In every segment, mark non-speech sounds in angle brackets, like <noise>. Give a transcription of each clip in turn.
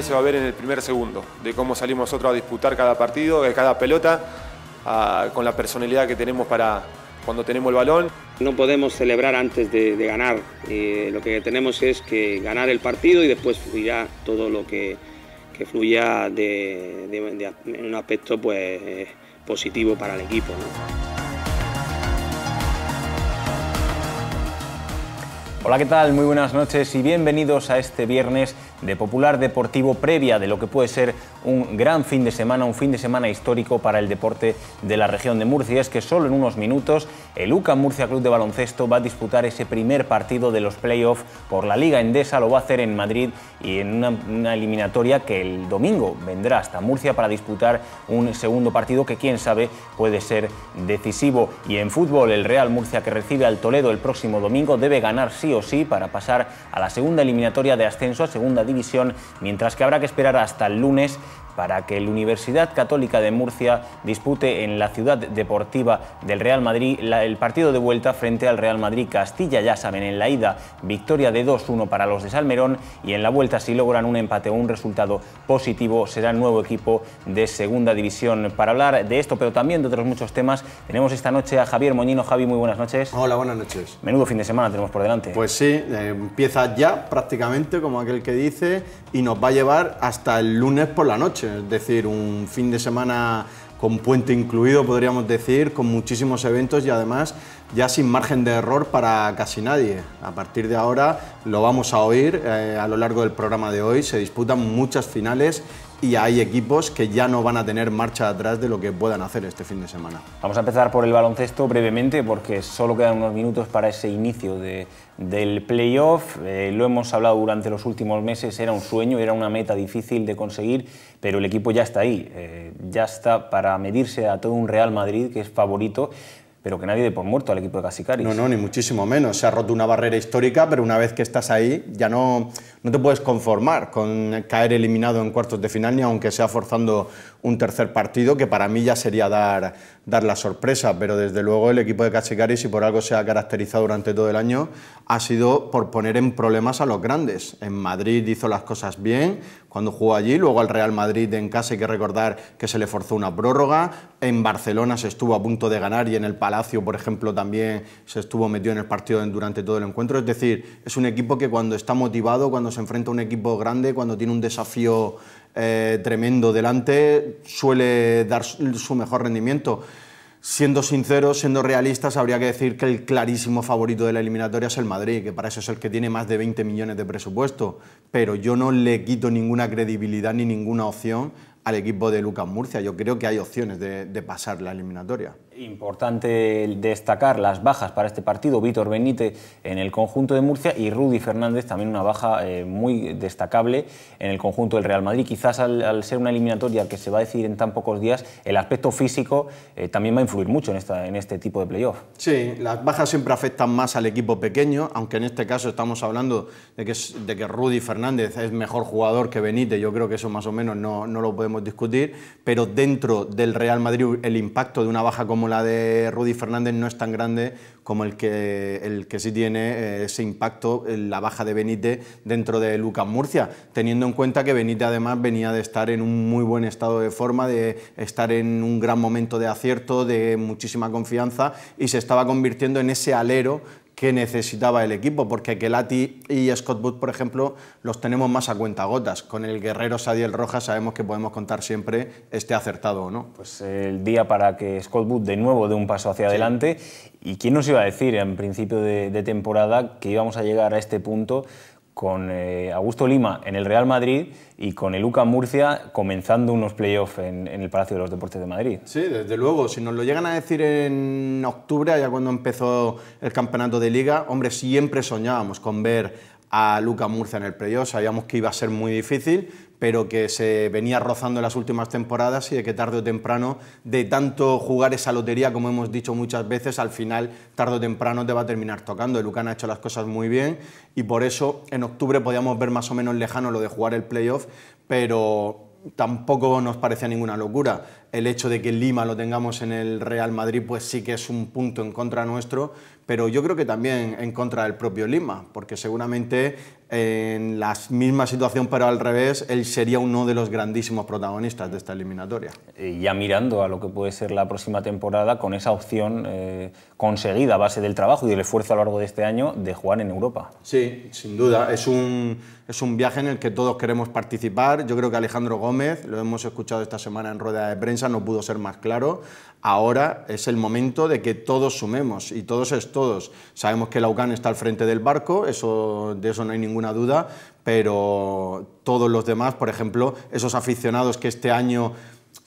se va a ver en el primer segundo, de cómo salimos nosotros a disputar cada partido, eh, cada pelota, ah, con la personalidad que tenemos para cuando tenemos el balón. No podemos celebrar antes de, ganar, eh, lo que tenemos es que ganar el partido y después fluirá todo lo que, fluya en un aspecto pues, eh, positivo para el equipo. Hola, ¿qué tal? Muy buenas noches y bienvenidos a este viernes de Popular Deportivo previa de lo que puede ser un gran fin de semana, un fin de semana histórico para el deporte de la región de Murcia. Es que solo en unos minutos el UCA Murcia Club de Baloncesto va a disputar ese primer partido de los playoffs por la Liga Endesa, lo va a hacer en Madrid y en una, una eliminatoria que el domingo vendrá hasta Murcia para disputar un segundo partido que quién sabe puede ser decisivo. Y en fútbol el Real Murcia que recibe al Toledo el próximo domingo debe ganar sí o sí para pasar a la segunda eliminatoria de ascenso a segunda visión mientras que habrá que esperar hasta el lunes para que la Universidad Católica de Murcia dispute en la ciudad deportiva del Real Madrid el partido de vuelta frente al Real Madrid Castilla, ya saben, en la ida victoria de 2-1 para los de Salmerón y en la vuelta si logran un empate o un resultado positivo será el nuevo equipo de segunda división. Para hablar de esto, pero también de otros muchos temas, tenemos esta noche a Javier Moñino. Javi, muy buenas noches. Hola, buenas noches. Menudo fin de semana tenemos por delante. Pues sí, eh, empieza ya prácticamente, como aquel que dice, y nos va a llevar hasta el lunes por la noche es decir, un fin de semana con puente incluido, podríamos decir, con muchísimos eventos y además ya sin margen de error para casi nadie. A partir de ahora lo vamos a oír eh, a lo largo del programa de hoy. Se disputan muchas finales y hay equipos que ya no van a tener marcha atrás de lo que puedan hacer este fin de semana. Vamos a empezar por el baloncesto brevemente porque solo quedan unos minutos para ese inicio del playoff. Eh, lo hemos hablado durante los últimos meses, era un sueño, era una meta difícil de conseguir, pero el equipo ya está ahí, eh, ya está para medirse a todo un Real Madrid que es favorito pero que nadie dé por muerto al equipo de Casicari No, no, ni muchísimo menos. Se ha roto una barrera histórica, pero una vez que estás ahí ya no, no te puedes conformar con caer eliminado en cuartos de final, ni aunque sea forzando un tercer partido, que para mí ya sería dar, dar la sorpresa, pero desde luego el equipo de Cachicari, si por algo se ha caracterizado durante todo el año, ha sido por poner en problemas a los grandes. En Madrid hizo las cosas bien cuando jugó allí, luego al Real Madrid en casa hay que recordar que se le forzó una prórroga, en Barcelona se estuvo a punto de ganar y en el Palacio, por ejemplo, también se estuvo metido en el partido durante todo el encuentro, es decir, es un equipo que cuando está motivado, cuando se enfrenta a un equipo grande, cuando tiene un desafío eh, tremendo delante, suele dar su mejor rendimiento. Siendo sinceros, siendo realistas, habría que decir que el clarísimo favorito de la eliminatoria es el Madrid, que para eso es el que tiene más de 20 millones de presupuesto. Pero yo no le quito ninguna credibilidad ni ninguna opción al equipo de Lucas Murcia. Yo creo que hay opciones de pasar la eliminatoria. Importante destacar las bajas para este partido. Víctor Benítez en el conjunto de Murcia y Rudy Fernández, también una baja eh, muy destacable en el conjunto del Real Madrid. Quizás al, ser una eliminatoria que se va a decidir en tan pocos días, el aspecto físico eh, también va a influir mucho en, esta, en este tipo de playoff. Sí, las bajas siempre afectan más al equipo pequeño, aunque en este caso estamos hablando de que, de que Rudy Fernández es mejor jugador que Benítez. Yo creo que eso más o menos no, no lo podemos discutir, pero dentro del Real Madrid el impacto de una baja como la de Rudy Fernández no es tan grande como el que, el que sí tiene eh, ese impacto, la baja de Benítez dentro de Lucas Murcia, teniendo en cuenta que Benítez además venía de estar en un muy buen estado de forma, de estar en un gran momento de acierto, de muchísima confianza y se estaba convirtiendo en ese alero que necesitaba el equipo, porque Kelati y Scott Booth, por ejemplo, los tenemos más a cuenta cuentagotas. Con el guerrero Sadiel Rojas sabemos que podemos contar siempre este acertado o no. Pues eh, el día para que Scott Booth de nuevo dé un paso hacia adelante. ¿Y quién nos iba a decir en principio de, de temporada que íbamos a llegar a este punto con eh, Augusto Lima en el Real Madrid y con el Murcia comenzando unos playoffs en, en, el Palacio de los Deportes de Madrid. Sí, desde luego. Si nos lo llegan a decir en octubre, ...allá cuando empezó el campeonato de liga, hombre, siempre soñábamos con ver a Luca Murcia en el playoff, sabíamos que iba a ser muy difícil, pero que se venía rozando en las últimas temporadas y de que tarde o temprano, de tanto jugar esa lotería, como hemos dicho muchas veces, al final, tarde o temprano te va a terminar tocando. El Lucan ha hecho las cosas muy bien y por eso en octubre podíamos ver más o menos lejano lo de jugar el playoff, pero tampoco nos parecía ninguna locura. El hecho de que Lima lo tengamos en el Real Madrid, pues sí que es un punto en contra nuestro, pero yo creo que también en contra del propio Lima, porque seguramente en la misma situación pero al revés, él sería uno de los grandísimos protagonistas de esta eliminatoria. Ya mirando a lo que puede ser la próxima temporada con esa opción eh, conseguida a base del trabajo y del esfuerzo a lo largo de este año de jugar en Europa. Sí, sin duda, es un, es un viaje en el que todos queremos participar. Yo creo que Alejandro Gómez, lo hemos escuchado esta semana en rueda de prensa, no pudo ser más claro. Ahora es el momento de que todos sumemos y todos es todos. Sabemos que el UCAN está al frente del barco, eso, de eso no hay ninguna duda, pero todos los demás, por ejemplo, esos aficionados que este año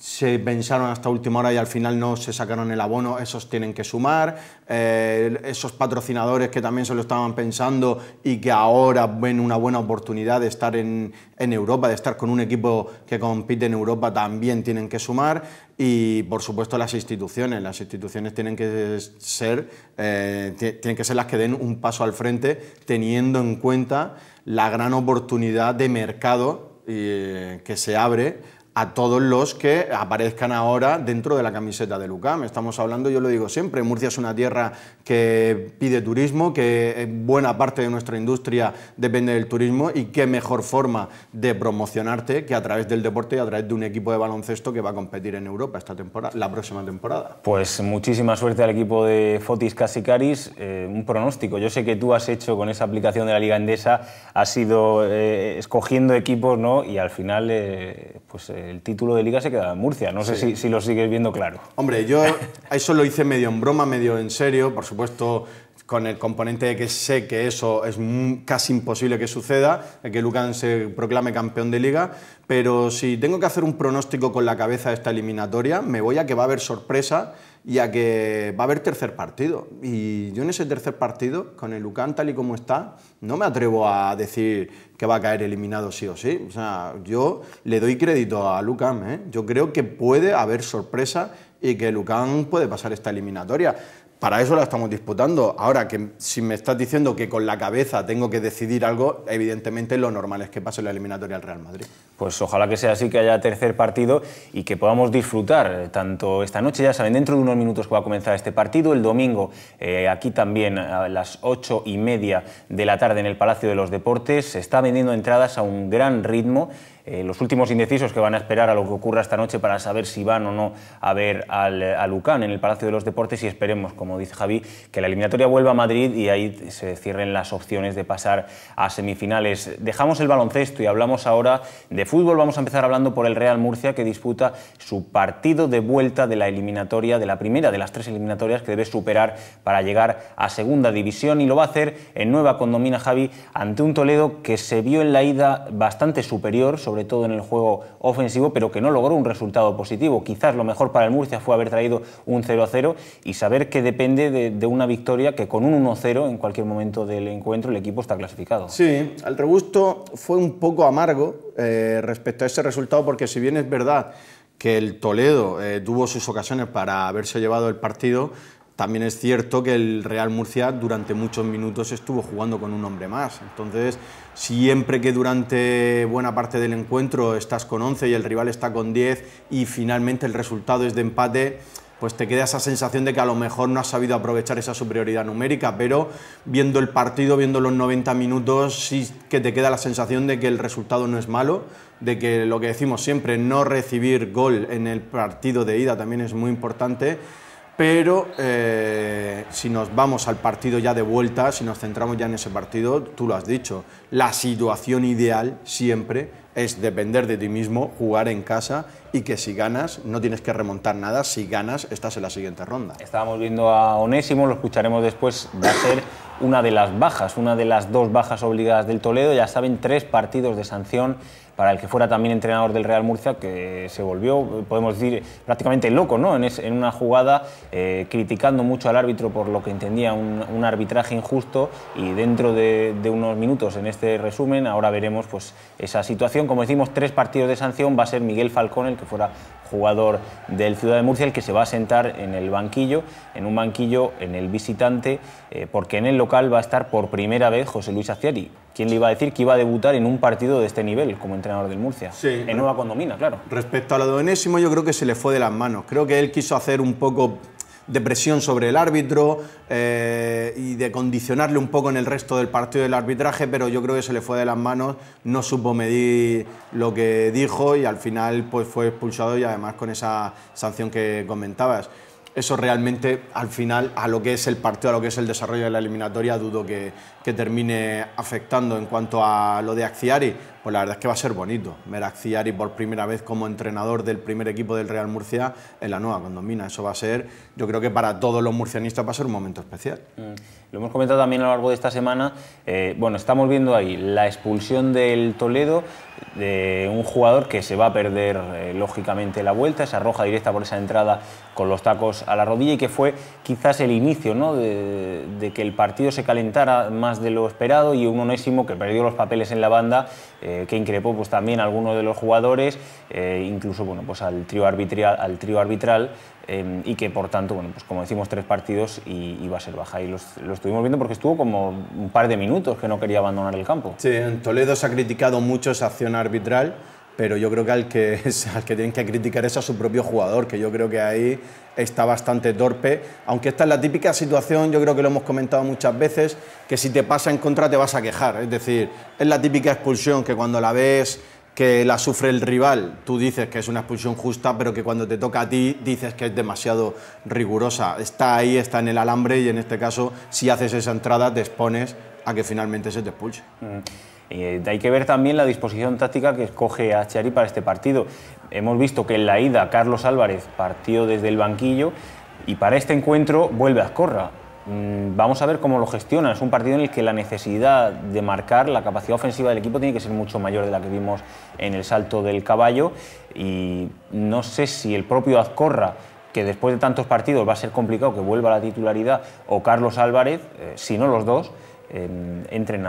se pensaron hasta última hora y al final no se sacaron el abono, esos tienen que sumar, eh, esos patrocinadores que también se lo estaban pensando y que ahora ven una buena oportunidad de estar en, Europa, de estar con un equipo que compite en Europa, también tienen que sumar y por supuesto las instituciones, las instituciones tienen que ser, eh, tienen que ser las que den un paso al frente teniendo en cuenta la gran oportunidad de mercado eh, que se abre a todos los que aparezcan ahora dentro de la camiseta de Lucam. Estamos hablando, yo lo digo siempre, Murcia es una tierra que pide turismo, que buena parte de nuestra industria depende del turismo y qué mejor forma de promocionarte que a través del deporte y a través de un equipo de baloncesto que va a competir en Europa esta temporada, la próxima temporada. Pues muchísima suerte al equipo de Fotis Casicaris. Eh, un pronóstico, yo sé que tú has hecho con esa aplicación de la Liga Endesa, has ido eh, escogiendo equipos ¿no? y al final eh, pues el título de liga se queda en Murcia. No sé si, lo sigues viendo claro. Hombre, yo <laughs> eso lo hice medio en broma, medio en serio, por supuesto con el componente de que sé que eso es casi imposible que suceda, que Lucan se proclame campeón de liga, pero si tengo que hacer un pronóstico con la cabeza de esta eliminatoria, me voy a que va a haber sorpresa y a que va a haber tercer partido. Y yo en ese tercer partido, con el Lucán tal y como está, no me atrevo a decir que va a caer eliminado sí o sí. O sea, yo le doy crédito a Lucán. ¿eh? Yo creo que puede haber sorpresa y que Lucán puede pasar esta eliminatoria para eso la estamos disputando. Ahora que si me estás diciendo que con la cabeza tengo que decidir algo, evidentemente lo normal es que pase la eliminatoria al Real Madrid. Pues ojalá que sea así, que haya tercer partido y que podamos disfrutar eh, tanto esta noche, ya saben, dentro de unos minutos que va a comenzar este partido, el domingo eh, aquí también a las ocho y media de la tarde en el Palacio de los Deportes, se está vendiendo entradas a un gran ritmo eh, los últimos indecisos que van a esperar a lo que ocurra esta noche para saber si van o no a ver al, a Lucán en el Palacio de los Deportes y esperemos, como dice Javi, que la eliminatoria vuelva a Madrid y ahí se cierren las opciones de pasar a semifinales. Dejamos el baloncesto y hablamos ahora de fútbol. Vamos a empezar hablando por el Real Murcia que disputa su partido de vuelta de la eliminatoria, de la primera de las tres eliminatorias que debe superar para llegar a segunda división y lo va a hacer en nueva condomina Javi ante un Toledo que se vio en la ida bastante superior, sobre todo en el juego ofensivo, pero que no logró un resultado positivo. Quizás lo mejor para el Murcia fue haber traído un 0-0 y saber que depende de, una victoria que con un 1-0 en cualquier momento del encuentro el equipo está clasificado. Sí, al rebusto fue un poco amargo eh, respecto a ese resultado porque si bien es verdad que el Toledo eh, tuvo sus ocasiones para haberse llevado el partido, también es cierto que el Real Murcia durante muchos minutos estuvo jugando con un hombre más. Entonces, siempre que durante buena parte del encuentro estás con 11 y el rival está con 10 y finalmente el resultado es de empate, pues te queda esa sensación de que a lo mejor no has sabido aprovechar esa superioridad numérica, pero viendo el partido, viendo los 90 minutos, sí que te queda la sensación de que el resultado no es malo, de que lo que decimos siempre, no recibir gol en el partido de ida también es muy importante pero eh, si nos vamos al partido ya de vuelta, si nos centramos ya en ese partido, tú lo has dicho, la situación ideal siempre es depender de ti mismo, jugar en casa y que si ganas no tienes que remontar nada, si ganas estás en la siguiente ronda. Estábamos viendo a Onésimo, lo escucharemos después, va a ser una de las bajas, una de las dos bajas obligadas del Toledo, ya saben, tres partidos de sanción para el que fuera también entrenador del Real Murcia, que se volvió, podemos decir, prácticamente loco, ¿no? En, una jugada, eh, criticando mucho al árbitro por lo que entendía un, arbitraje injusto y dentro de, unos minutos en este resumen ahora veremos pues, esa situación. Como decimos, tres partidos de sanción, va a ser Miguel Falcón, el que fuera jugador del Ciudad de Murcia, el que se va a sentar en el banquillo, en un banquillo en el visitante, eh, porque en el local va a estar por primera vez José Luis Acieri. ¿Quién le iba a decir que iba a debutar en un partido de este nivel como entrenador del Murcia? Sí. En nueva condomina, claro. Respecto a lo de yo creo que se le fue de las manos. Creo que él quiso hacer un poco de presión sobre el árbitro eh, y de condicionarle un poco en el resto del partido del arbitraje, pero yo creo que se le fue de las manos, no supo medir lo que dijo y al final pues, fue expulsado y además con esa sanción que comentabas eso realmente al final a lo que es el partido, a lo que es el desarrollo de la eliminatoria, dudo que, que termine afectando. En cuanto a lo de Acciari, pues la verdad es que va a ser bonito ver a Acciari por primera vez como entrenador del primer equipo del Real Murcia en la nueva condomina. Eso va a ser, yo creo que para todos los murcianistas va a ser un momento especial. Mm. Lo hemos comentado también a lo largo de esta semana. Eh, bueno, estamos viendo ahí la expulsión del Toledo de un jugador que se va a perder eh, lógicamente la vuelta, se arroja directa por esa entrada con los tacos a la rodilla y que fue quizás el inicio ¿no? de, que el partido se calentara más de lo esperado y un onésimo que perdió los papeles en la banda, eh, que increpó pues, también a algunos de los jugadores, incluso bueno, pues al trío arbitral, al trío arbitral Em, y que por tanto, bueno, pues como decimos, tres partidos y iba a ser baja. Y lo estuvimos viendo porque estuvo como un par de minutos que no quería abandonar el campo. Sí, en Toledo se ha criticado mucho esa acción arbitral, pero yo creo que al que, <laughs> al que tienen que criticar es a su propio jugador, que yo creo que ahí está bastante torpe. Aunque esta es la típica situación, yo creo que lo hemos comentado muchas veces, que si te pasa en contra te vas a quejar. Es decir, es la típica expulsión que cuando la ves que la sufre el rival, tú dices que es una expulsión justa, pero que cuando te toca a ti dices que es demasiado rigurosa. Está ahí, está en el alambre y en este caso, si haces esa entrada, te expones a que finalmente se te expulse. Mm. Eh, hay que ver también la disposición táctica que escoge a para este partido. Hemos visto que en la ida Carlos Álvarez partió desde el banquillo y para este encuentro vuelve a Escorra. Mm, vamos a ver cómo lo gestionan. Es un partido en el que la necesidad de marcar, la capacidad ofensiva del equipo tiene que ser mucho mayor de la que vimos en el salto del caballo. Y no sé si el propio Azcorra, que después de tantos partidos va a ser complicado que vuelva a la titularidad, o Carlos Álvarez, eh, si no los dos, em, entren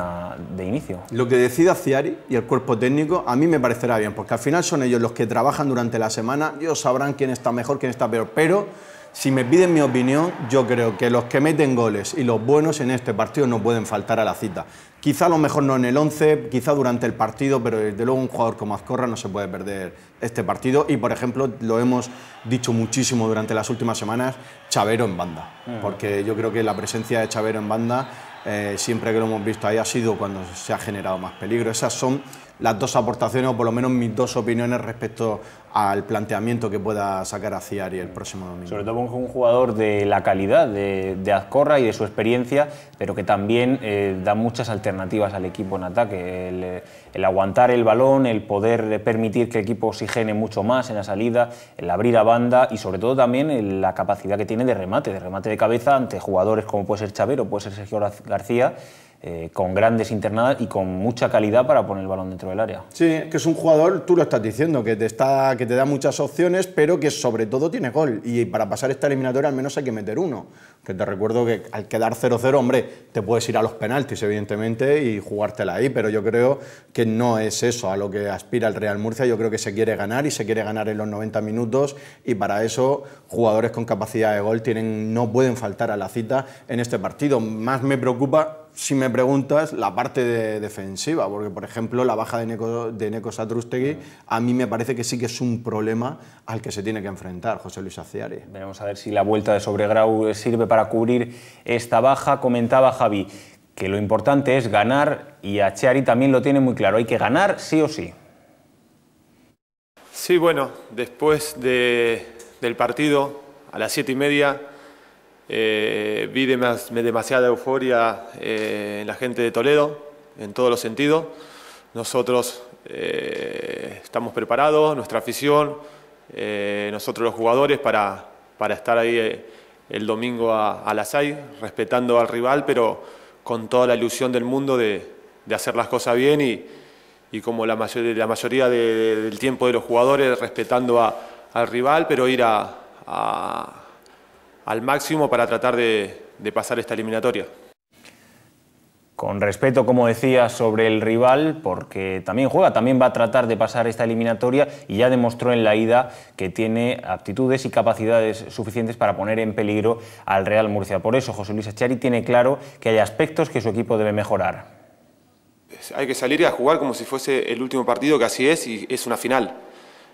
de inicio. Lo que decida Ciari y el cuerpo técnico a mí me parecerá bien, porque al final son ellos los que trabajan durante la semana, ellos sabrán quién está mejor, quién está peor, pero si me piden mi opinión, yo creo que los que meten goles y los buenos en este partido no pueden faltar a la cita. Quizá a lo mejor no en el 11, quizá durante el partido, pero desde luego un jugador como Azcorra no se puede perder este partido. Y por ejemplo, lo hemos dicho muchísimo durante las últimas semanas, Chavero en banda. Ah. Porque yo creo que la presencia de Chavero en banda, eh, siempre que lo hemos visto ahí, ha sido cuando se ha generado más peligro. Esas son las dos aportaciones o por lo menos mis dos opiniones respecto al planteamiento que pueda sacar Aciari el próximo domingo. Sobre todo un jugador de la calidad de, Azcorra y de su experiencia, pero que también eh, da muchas alternativas al equipo en ataque. El, el, aguantar el balón, el poder permitir que el equipo oxigene mucho más en la salida, el abrir a banda y sobre todo también eh, la capacidad que tiene de remate, de remate de cabeza ante jugadores como puede ser Chavero, puede ser Sergio García, eh, con grandes internadas y con mucha calidad para poner el balón dentro del área. Sí, que es un jugador, tú lo estás diciendo, que te, está, que te da muchas opciones, pero que sobre todo tiene gol. Y para pasar esta eliminatoria al menos hay que meter uno. Que te recuerdo que al quedar 0-0, hombre, te puedes ir a los penaltis, evidentemente, y jugártela ahí, pero yo creo que no es eso a lo que aspira el Real Murcia. Yo creo que se quiere ganar y se quiere ganar en los 90 minutos y para eso jugadores con capacidad de gol tienen, no pueden faltar a la cita en este partido. Más me preocupa si me preguntas, la parte defensiva, porque por ejemplo la baja de Neko, de Satrustegui a mí me parece que sí que es un problema al que se tiene que enfrentar José Luis Aciari. Veremos a ver si la vuelta de Sobregrau sirve para cubrir esta baja, comentaba Javi que lo importante es ganar y Chiari también lo tiene muy claro, hay que ganar sí o sí. Sí, bueno, después del partido, a las siete y media, eh, vi demasiada euforia eh, en la gente de Toledo, en todos los sentidos. Nosotros eh, estamos preparados, nuestra afición, nosotros los jugadores, para, para estar ahí el domingo a, las 6, respetando al rival, pero con toda la ilusión del mundo de, de hacer las cosas bien y, y como la, mayor, la mayoría del tiempo de los jugadores, respetando al rival, pero ir a al máximo para tratar de, pasar esta eliminatoria. Con respeto, como decía, sobre el rival, porque también juega, también va a tratar de pasar esta eliminatoria y ya demostró en la ida que tiene aptitudes y capacidades suficientes para poner en peligro al Real Murcia. Por eso, José Luis Achari tiene claro que hay aspectos que su equipo debe mejorar. Hay que salir a jugar como si fuese el último partido, que así es, y es una final.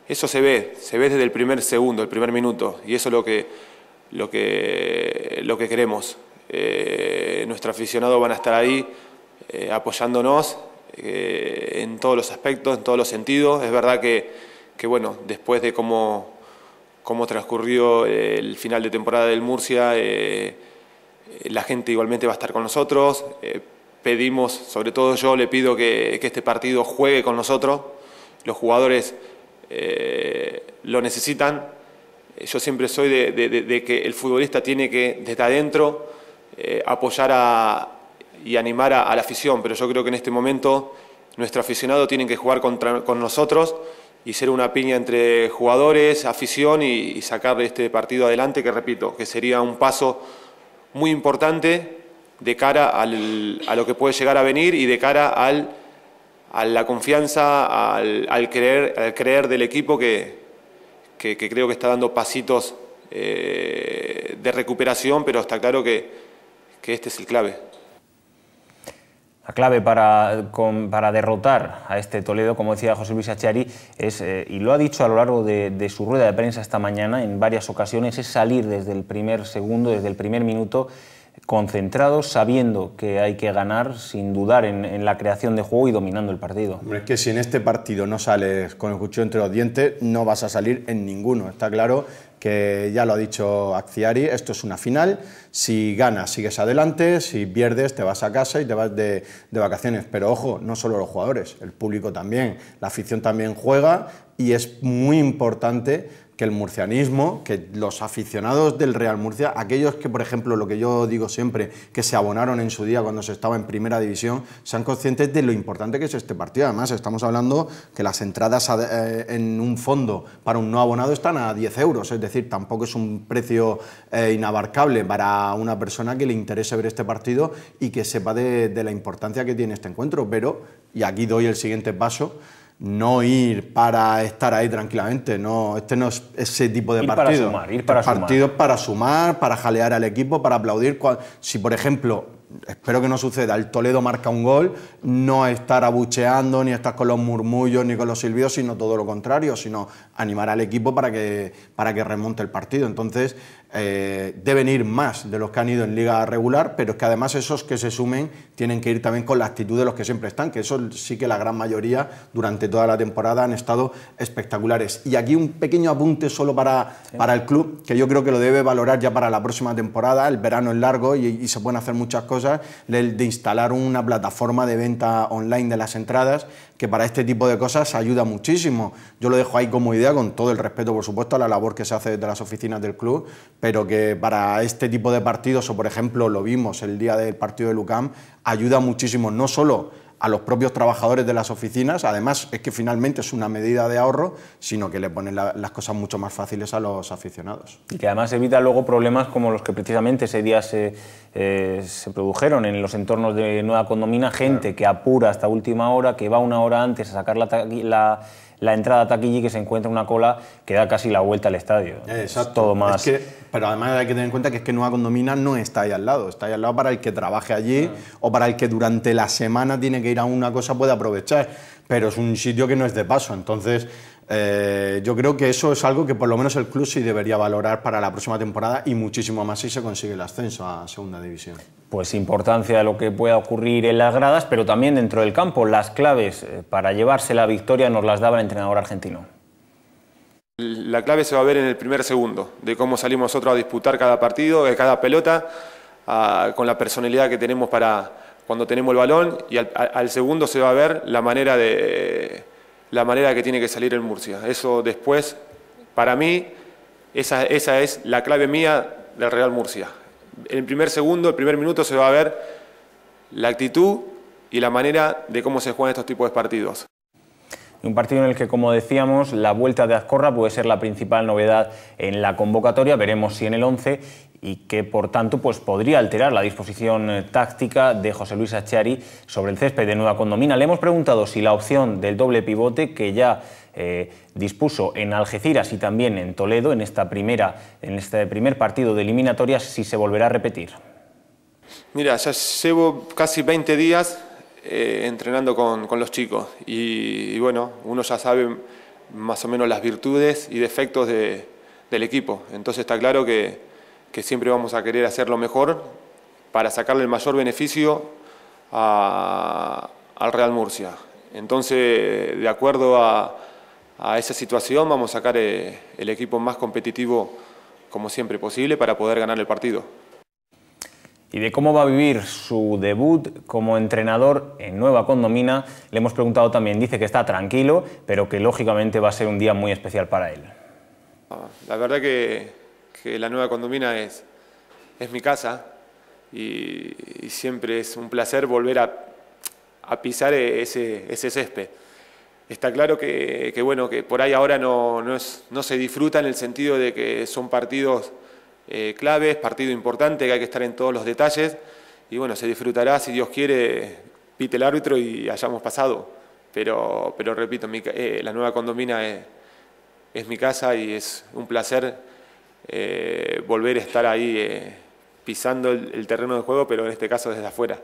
Eso se ve, se ve desde el primer segundo, el primer minuto, y eso es lo que lo que, lo que queremos. Eh, nuestros aficionados van a estar ahí eh, apoyándonos eh, en todos los aspectos, en todos los sentidos. Es verdad que, bueno, después de cómo, cómo transcurrió el final de temporada del Murcia, la gente igualmente va a estar con nosotros. pedimos, sobre todo yo le pido que, que, este partido juegue con nosotros. Los jugadores lo necesitan, eh, yo siempre soy de, que el futbolista tiene que, desde adentro, eh, apoyar y animar a, la afición, pero yo creo que en este momento nuestro aficionado tiene que jugar con nosotros y ser una piña entre jugadores, afición y, y sacar este partido adelante, que repito, que sería un paso muy importante de cara a lo que puede llegar a venir y de cara al, a la confianza, al, al, creer, al creer del equipo que, que, creo que está dando pasitos eh, de recuperación, pero está claro que, este es el clave. La clave para, derrotar a este Toledo, como decía José Luis Achari, es, eh, y lo ha dicho a lo largo de, su rueda de prensa esta mañana en varias ocasiones, es salir desde el primer segundo, desde el primer minuto concentrados, sabiendo que hay que ganar, sin dudar en, la creación de juego y dominando el partido. es que si en este partido no sales con el cuchillo entre los dientes, no vas a salir en ninguno. Está claro que ya lo ha dicho Acciari, esto es una final, si ganas sigues adelante, si pierdes te vas a casa y te vas de, de vacaciones. Pero ojo, no solo los jugadores, el público también, la afición también juega y es muy importante que el murcianismo, que los aficionados del Real Murcia, aquellos que, por ejemplo, lo que yo digo siempre, que se abonaron en su día cuando se estaba en primera división, sean conscientes de lo importante que es este partido. Además, estamos hablando que las entradas eh, en un fondo para un no abonado están a 10 euros, es decir, tampoco es un precio eh, inabarcable para una persona que le interese ver este partido y que sepa de, la importancia que tiene este encuentro. Pero, y aquí doy el siguiente paso, no ir para estar ahí tranquilamente. No, este no es ese tipo de ir partido. para partido para sumar, para jalear al equipo, para aplaudir. Si, por ejemplo, espero que no suceda, el Toledo marca un gol, no estar abucheando, ni estar con los murmullos, ni con los silbidos, sino todo lo contrario, sino animar al equipo para que, para que remonte el partido. Entonces, eh, deben ir más de los que han ido en liga regular, pero es que además esos que se sumen tienen que ir también con la actitud de los que siempre están, que eso sí que la gran mayoría durante toda la temporada han estado espectaculares. Y aquí un pequeño apunte solo para, para el club, que yo creo que lo debe valorar ya para la próxima temporada, el verano es largo y se pueden hacer muchas cosas de, instalar una plataforma de venta online de las entradas, que para este tipo de cosas ayuda muchísimo. Yo lo dejo ahí como idea, con todo el respeto, por supuesto, a la labor que se hace desde las oficinas del club, pero que para este tipo de partidos, o por ejemplo, lo vimos el día del partido de Lucam, ayuda muchísimo, no solo a los propios trabajadores de las oficinas. Además, es que finalmente es una medida de ahorro, sino que le ponen las cosas mucho más fáciles a los aficionados. Y que además evita luego problemas como los que precisamente ese día se, eh, produjeron en los entornos de Nueva Condomina, gente que apura hasta última hora, que va una hora antes a sacar la la entrada a Taquilli que se encuentra en una cola que da casi la vuelta al estadio. Exacto. Es pero además hay que tener en cuenta que es que Nueva Condomina no está ahí al lado, está ahí al lado para el que trabaje allí o para el que durante la semana tiene que ir a una cosa puede aprovechar, pero es un sitio que no es de paso, entonces eh, yo creo que eso es algo que por lo menos el club sí debería valorar para la próxima temporada y muchísimo más si se consigue el ascenso a Segunda División. Pues importancia de lo que pueda ocurrir en las gradas, pero también dentro del campo. Las claves eh, para llevarse la victoria nos las daba el entrenador argentino. La clave se va a ver en el primer segundo, de cómo salimos nosotros a disputar cada partido, eh, cada pelota, ah, con la personalidad que tenemos para cuando tenemos el balón y al segundo se va a ver la manera de la manera que tiene que salir el Murcia. Eso después, para mí, esa, es la clave mía del Real Murcia. En el primer segundo, el primer minuto se va a ver la actitud y la manera de cómo se juegan estos tipos de partidos. Un partido en el que, como decíamos, la vuelta de Azcorra puede ser la principal novedad en la convocatoria. Veremos si en el 11 y que por tanto pues, podría alterar la disposición eh, táctica de José Luis Achiari sobre el césped de Nueva Condomina. Le hemos preguntado si la opción del doble pivote que ya eh, dispuso en Algeciras y también en Toledo en, esta primera, en este primer partido de eliminatorias si se volverá a repetir. Mira, ya llevo casi 20 días eh, entrenando con, con, los chicos y, y, bueno, uno ya sabe más o menos las virtudes y defectos de, del equipo. Entonces está claro que que siempre vamos a querer hacer lo mejor para sacarle el mayor beneficio al Real Murcia. Entonces, de acuerdo a, esa situación, vamos a sacar el, eh, el equipo más competitivo como siempre posible para poder ganar el partido. Y de cómo va a vivir su debut como entrenador en Nueva Condomina, le hemos preguntado también. Dice que está tranquilo, pero que lógicamente va a ser un día muy especial para él. La verdad que que la nueva condomina es, es mi casa y, siempre es un placer volver a, pisar e-, ese, ese, césped. Está claro que, que, bueno, que por ahí ahora no, no, es, no, se disfruta en el sentido de que son partidos eh, claves, partido importante, que hay que estar en todos los detalles. Y bueno, se disfrutará, si Dios quiere, pite el árbitro y hayamos pasado. Pero, pero repito, eh, la nueva condomina es, es mi casa y es un placer eh, volver a estar ahí eh, pisando el, terreno de juego, pero en este caso desde afuera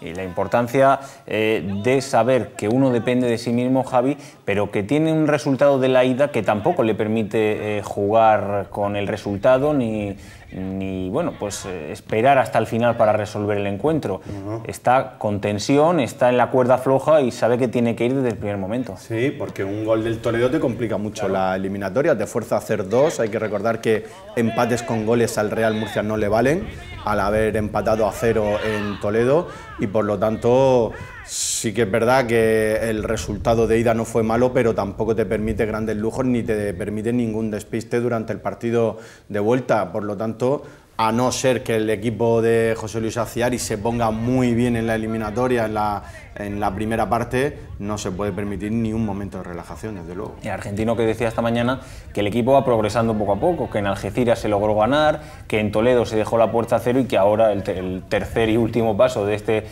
y la importancia eh, de saber que uno depende de sí mismo, Javi, pero que tiene un resultado de la ida que tampoco le permite jugar con el resultado ni, ni bueno, pues eh, esperar hasta el final para resolver el encuentro. Está con tensión, está en la cuerda floja y sabe que tiene que ir desde el primer momento. Sí, porque un gol del Toledo te complica mucho la eliminatoria, te fuerza a hacer dos. Hay que recordar que empates con goles al Real Murcia no le valen al haber empatado a cero en Toledo y por lo tanto Sí que es verdad que el resultado de ida no fue malo, pero tampoco te permite grandes lujos ni te permite ningún despiste durante el partido de vuelta. Por lo tanto, a no ser que el equipo de José Luis Aciari se ponga muy bien en la eliminatoria, en la, en la primera parte, no se puede permitir ni un momento de relajación, desde luego. El argentino que decía esta mañana que el equipo va progresando poco a poco, que en Algeciras se logró ganar, que en Toledo se dejó la puerta a cero y que ahora el tercer y último paso de este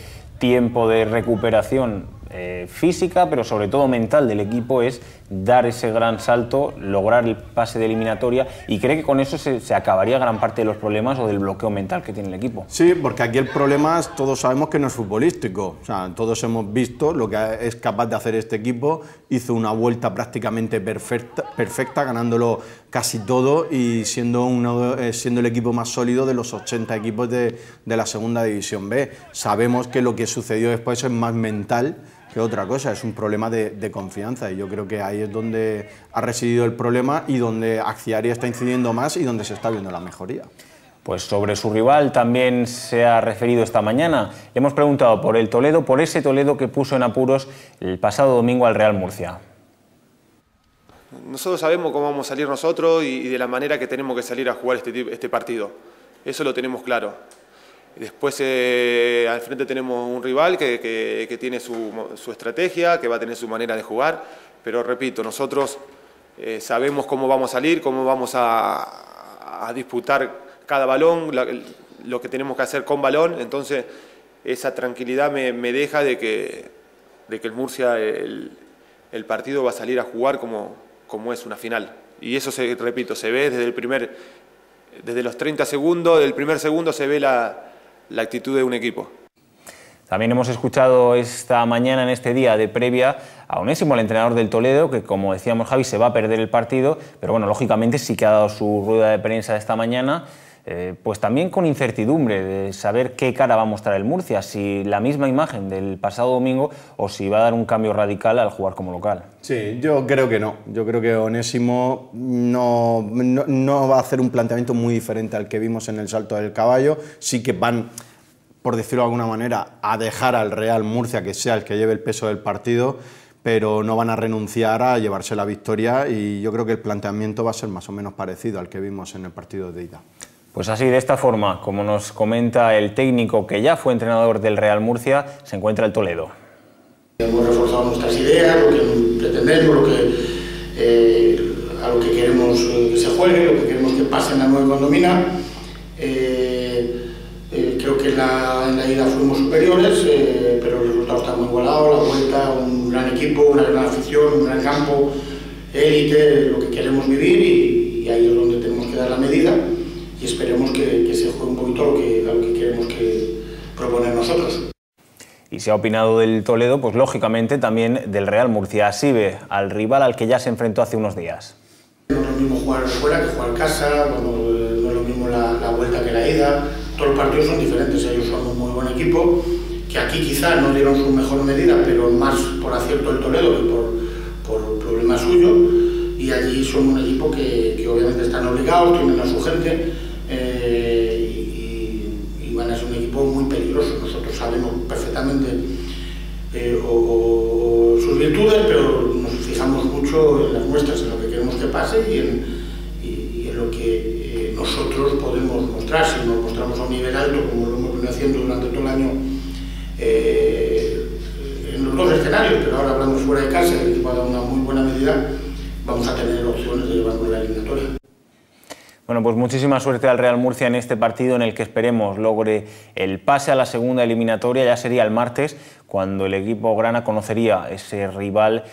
tiempo de recuperación eh, física, pero sobre todo mental del equipo, es dar ese gran salto, lograr el pase de eliminatoria y cree que con eso se, acabaría gran parte de los problemas o del bloqueo mental que tiene el equipo. Sí, porque aquí el problema es, todos sabemos que no es futbolístico, sea, todos hemos visto lo que es capaz de hacer este equipo, hizo una vuelta prácticamente perfecta, perfecta ganándolo casi todo y siendo, eh, siendo el equipo más sólido de los 80 equipos de, la Segunda División B. Sabemos que lo que sucedió después es más mental que otra cosa, es un problema de, confianza y yo creo que ahí es donde ha residido el problema y donde Acciari está incidiendo más y donde se está viendo la mejoría. Pues sobre su rival también se ha referido esta mañana. hemos preguntado por el Toledo, por ese Toledo que puso en apuros el pasado domingo al Real Murcia nosotros sabemos cómo vamos a salir nosotros y, de la manera que tenemos que salir a jugar este, este partido. Eso lo tenemos claro. Después eh, al frente tenemos un rival que, tiene su, estrategia, que va a tener su manera de jugar, pero repito, nosotros eh, sabemos cómo vamos a salir, cómo vamos a, disputar cada balón, lo que tenemos que hacer con balón, entonces esa tranquilidad me, deja de que, de que el Murcia, el partido va a salir a jugar como, como es una final. Y eso, se, repito, se ve desde el primer, desde los 30 segundos, del primer segundo se ve la, la actitud de un equipo. También hemos escuchado esta mañana, en este día de previa, a Onésimo, el entrenador del Toledo, que como decíamos Javi, se va a perder el partido, pero bueno, lógicamente sí que ha dado su rueda de prensa esta mañana. Eh, pues también con incertidumbre de saber qué cara va a mostrar el Murcia, si la misma imagen del pasado domingo o si va a dar un cambio radical al jugar como local. Sí, yo creo que no. Yo creo que Onésimo no, no va a hacer un planteamiento muy diferente al que vimos en el salto del caballo. Sí que van por decirlo de alguna manera, a dejar al Real Murcia que sea el que lleve el peso del partido, pero no van a renunciar a llevarse la victoria y yo creo que el planteamiento va a ser más o menos parecido al que vimos en el partido de ida. Pues así, de esta forma, como nos comenta el técnico que ya fue entrenador del Real Murcia, se encuentra el Toledo. Hemos reforzado nuestras ideas, lo que pretendemos, lo que, eh, a lo que queremos que se juegue, lo que queremos que pase en la nueva condomina. Eh, eh, creo que en la, ida fuimos superiores, pero el resultado está muy igualado, la vuelta, un gran equipo, una gran afición, un gran campo, élite, lo que queremos vivir y ahí es donde tenemos que dar la medida esperemos que, se juegue un poquito lo que, lo que queremos que proponer nosotros. Y se ha opinado del Toledo, pues lógicamente también del Real Murcia. ve al rival al que ya se enfrentó hace unos días. No es lo mismo jugar fuera que jugar casa, no es lo mismo la, vuelta que la ida. Todos los partidos son diferentes, ellos son un muy buen equipo, que aquí quizás no dieron su mejor medida, pero más por acierto el Toledo que por, por problema suyo. Y allí son un equipo que, que obviamente están obligados, tienen a su gente Eh, o, sus virtudes, pero nos fijamos mucho en las muestras, en lo que queremos que pase y en, lo que eh, nosotros podemos mostrar. Si nos mostramos a un nivel alto, como lo hemos venido haciendo durante todo el año eh, en los dos escenarios, pero ahora hablando fuera de casa, que una muy buena medida, vamos a tener opciones de llevarnos la eliminatoria. Bueno, pues muchísima suerte al Real Murcia en este partido en el que esperemos logre el pase a la segunda eliminatoria. Ya sería el martes cuando el equipo grana conocería ese rival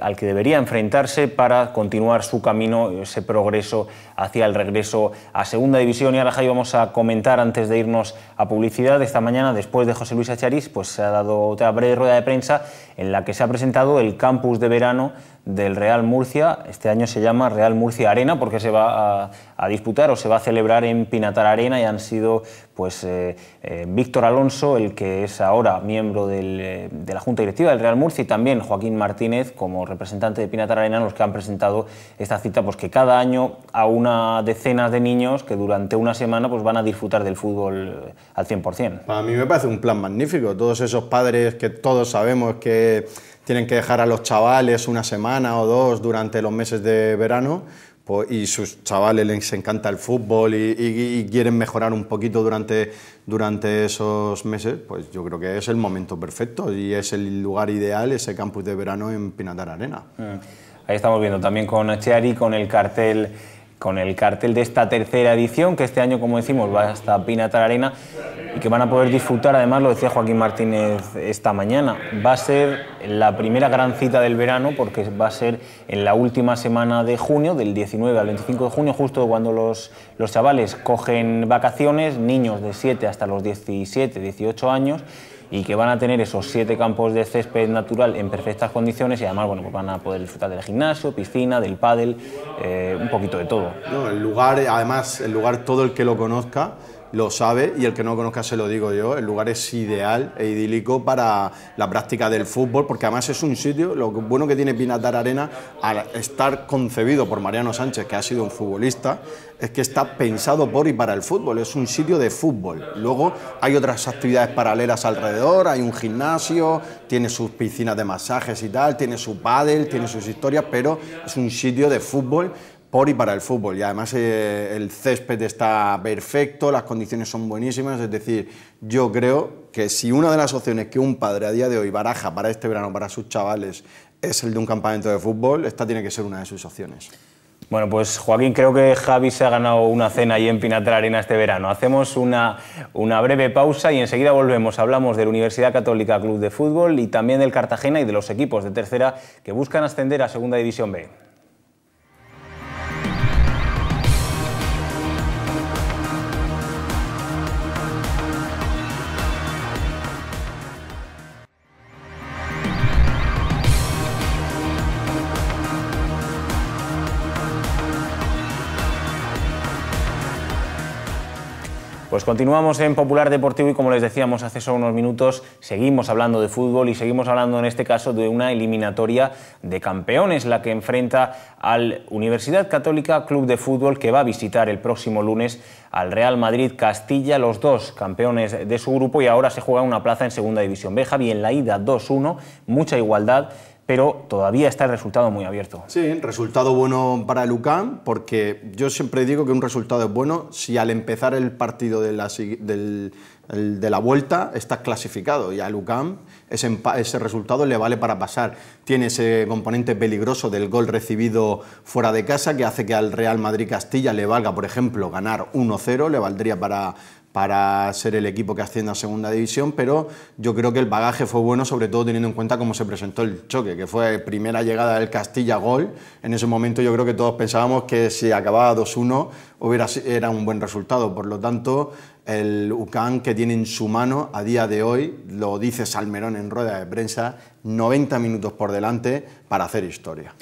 al que debería enfrentarse para continuar su camino, ese progreso hacia el regreso a Segunda División. Y ahora, Jai, vamos a comentar antes de irnos a publicidad. Esta mañana, después de José Luis Acharís, pues se ha dado otra breve rueda de prensa en la que se ha presentado el campus de verano del Real Murcia. Este año se llama Real Murcia Arena porque se va a, disputar o se va a celebrar en Pinatar Arena y han sido pues, eh, eh, Víctor Alonso, el que es ahora miembro eh, de la Junta Directiva del Real Murcia, y también Joaquín Martínez como representante de Pinatar Arena los que han presentado esta cita, pues que cada año a una decena de niños que durante una semana pues van a disfrutar del fútbol eh, al 100%. A mí me parece un plan magnífico, todos esos padres que todos sabemos que tienen que dejar a los chavales una semana o dos durante los meses de verano, y sus chavales les encanta el fútbol y, quieren mejorar un poquito durante, durante esos meses, pues yo creo que es el momento perfecto y es el lugar ideal, ese campus de verano en Pinatar Arena. Ah. Ahí estamos viendo también con Cheari con el cartel con el cartel de esta tercera edición, que este año, como decimos, va hasta Pinatar Arena y que van a poder disfrutar, además, lo decía Joaquín Martínez esta mañana, va a ser la primera gran cita del verano porque va a ser en la última semana de junio, del 19 al 25 de junio, justo cuando los, los chavales cogen vacaciones, niños de 7 hasta los 17, 18 años, y que van a tener esos siete campos de césped natural en perfectas condiciones y además bueno, pues van a poder disfrutar del gimnasio, piscina, del pádel, eh, un poquito de todo. No, el lugar, además, el lugar todo el que lo conozca, lo sabe y el que no conozca se lo digo yo, el lugar es ideal e idílico para la práctica del fútbol, porque además es un sitio, lo bueno que tiene Pinatar Arena, al estar concebido por Mariano Sánchez, que ha sido un futbolista, es que está pensado por y para el fútbol, es un sitio de fútbol. Luego hay otras actividades paralelas alrededor, hay un gimnasio, tiene sus piscinas de masajes y tal, tiene su pádel, tiene sus historias, pero es un sitio de fútbol por y para el fútbol. Y además eh, el césped está perfecto, las condiciones son buenísimas. Es decir, yo creo que si una de las opciones que un padre a día de hoy baraja para este verano, para sus chavales, es el de un campamento de fútbol, esta tiene que ser una de sus opciones. Bueno, pues Joaquín, creo que Javi se ha ganado una cena ahí en Pinatar Arena este verano. Hacemos una, una breve pausa y enseguida volvemos. Hablamos de la Universidad Católica Club de Fútbol y también del Cartagena y de los equipos de tercera que buscan ascender a Segunda División B. Pues continuamos en Popular Deportivo y como les decíamos hace solo unos minutos, seguimos hablando de fútbol y seguimos hablando en este caso de una eliminatoria de campeones, la que enfrenta al Universidad Católica Club de Fútbol que va a visitar el próximo lunes al Real Madrid Castilla, los dos campeones de su grupo y ahora se juega una plaza en Segunda División Beja bien, la ida 2-1, mucha igualdad pero todavía está el resultado muy abierto. Sí, resultado bueno para el porque yo siempre digo que un resultado es bueno si al empezar el partido de la, vuelta estás clasificado y a UCAM ese, ese resultado le vale para pasar. Tiene ese componente peligroso del gol recibido fuera de casa que hace que al Real Madrid-Castilla le valga, por ejemplo, ganar 1-0, le valdría para para ser el equipo que ascienda a segunda división, pero yo creo que el bagaje fue bueno, sobre todo teniendo en cuenta cómo se presentó el choque, que fue primera llegada del Castilla gol. En ese momento yo creo que todos pensábamos que si acababa 2-1 era un buen resultado. Por lo tanto, el UCAN que tiene en su mano a día de hoy, lo dice Salmerón en rueda de prensa, 90 minutos por delante para hacer historia.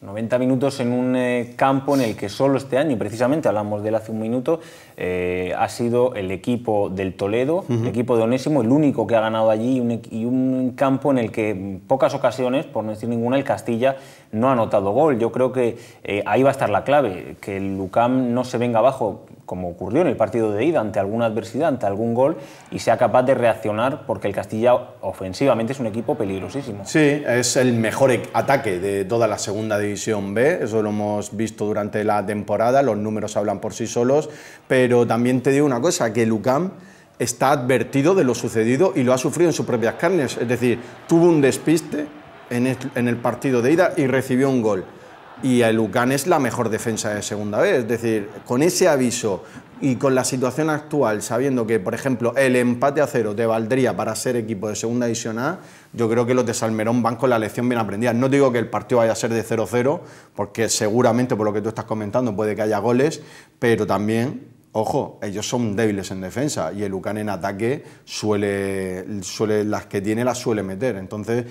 90 minutos en un eh, campo en el que solo este año, precisamente hablamos de él hace un minuto, eh, ha sido el equipo del Toledo, el equipo de Onésimo, el único que ha ganado allí y un, campo en el que en pocas ocasiones, por no decir ninguna, el Castilla no ha anotado gol. Yo creo que eh, ahí va a estar la clave, que el Lucam no se venga abajo como ocurrió en el partido de ida, ante alguna adversidad, ante algún gol, y sea capaz de reaccionar, porque el Castilla ofensivamente es un equipo peligrosísimo. Sí, es el mejor e- ataque de toda la segunda división B, eso lo hemos visto durante la temporada, los números hablan por sí solos, pero también te digo una cosa, que Lucam está advertido de lo sucedido y lo ha sufrido en sus propias carnes, es decir, tuvo un despiste en el partido de ida y recibió un gol y el UCAN es la mejor defensa de segunda vez. Es decir, con ese aviso y con la situación actual, sabiendo que, por ejemplo, el empate a cero te valdría para ser equipo de segunda edición A, yo creo que los de Salmerón van con la lección bien aprendida. No digo que el partido vaya a ser de 0-0, porque seguramente, por lo que tú estás comentando, puede que haya goles, pero también ojo, ellos son débiles en defensa y el UCAN en ataque suele, suele, las que tiene las suele meter. Entonces,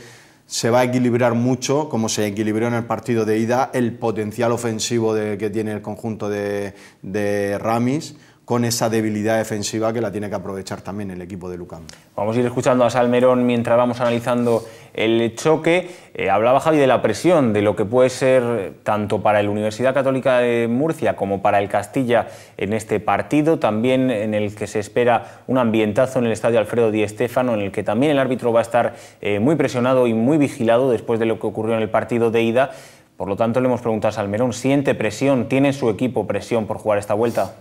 se va a equilibrar mucho, como se equilibró en el partido de ida, el potencial ofensivo de, que tiene el conjunto de, de Ramis con esa debilidad defensiva que la tiene que aprovechar también el equipo de Lucán. Vamos a ir escuchando a Salmerón mientras vamos analizando el choque. Eh, hablaba Javi de la presión, de lo que puede ser tanto para la Universidad Católica de Murcia como para el Castilla en este partido, también en el que se espera un ambientazo en el estadio Alfredo Di Stéfano, en el que también el árbitro va a estar eh, muy presionado y muy vigilado después de lo que ocurrió en el partido de ida. Por lo tanto, le hemos preguntado a Salmerón, ¿siente presión? ¿Tiene su equipo presión por jugar esta vuelta?